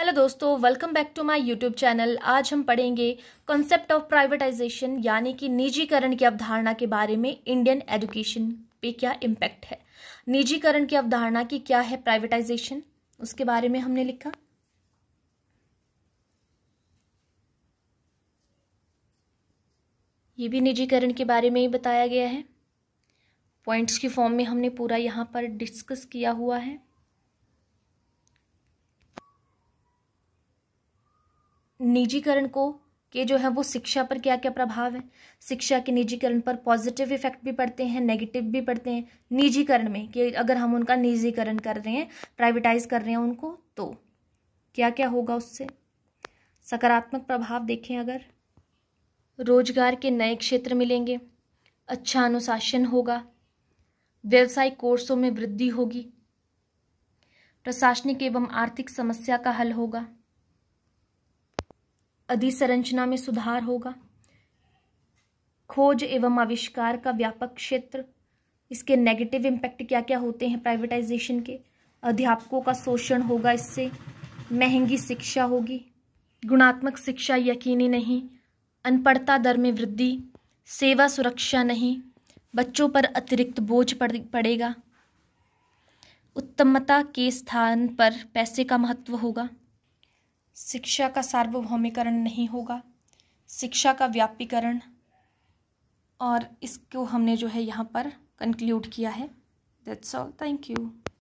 hello दोस्तों welcome back to my YouTube channel आज हम पढ़ेंगे कॉन्सेप्ट ऑफ प्राइवेटाइजेशन यानी कि निजीकरण की अवधारणा के बारे में इंडियन एजुकेशन पे क्या इम्पैक्ट है निजीकरण की अवधारणा की क्या है प्राइवेटाइजेशन उसके बारे में हमने लिखा ये भी निजीकरण के बारे में ही बताया गया है पॉइंट्स की फॉर्म में हमने पूरा यहाँ पर डिस्कस किया हुआ है निजीकरण को के जो है वो शिक्षा पर क्या क्या प्रभाव है शिक्षा के निजीकरण पर पॉजिटिव इफेक्ट भी पड़ते हैं नेगेटिव भी पड़ते हैं निजीकरण में कि अगर हम उनका निजीकरण कर रहे हैं प्राइवेटाइज कर रहे हैं उनको तो क्या क्या होगा उससे सकारात्मक प्रभाव देखें अगर रोजगार के नए क्षेत्र मिलेंगे अच्छा अनुशासन होगा व्यवसायिक कोर्सों में वृद्धि होगी प्रशासनिक एवं आर्थिक समस्या का हल होगा अधिसंरचना में सुधार होगा खोज एवं आविष्कार का व्यापक क्षेत्र इसके नेगेटिव इम्पैक्ट क्या क्या होते हैं प्राइवेटाइजेशन के अध्यापकों का शोषण होगा इससे महंगी शिक्षा होगी गुणात्मक शिक्षा यकीनी नहीं अनपढ़ता दर में वृद्धि सेवा सुरक्षा नहीं बच्चों पर अतिरिक्त बोझ पड़ेगा उत्तमता के स्थान पर पैसे का महत्व होगा शिक्षा का सार्वभौमिकरण नहीं होगा शिक्षा का व्यापीकरण और इसको हमने जो है यहाँ पर कंक्लूड किया है दैट्स ऑल थैंक यू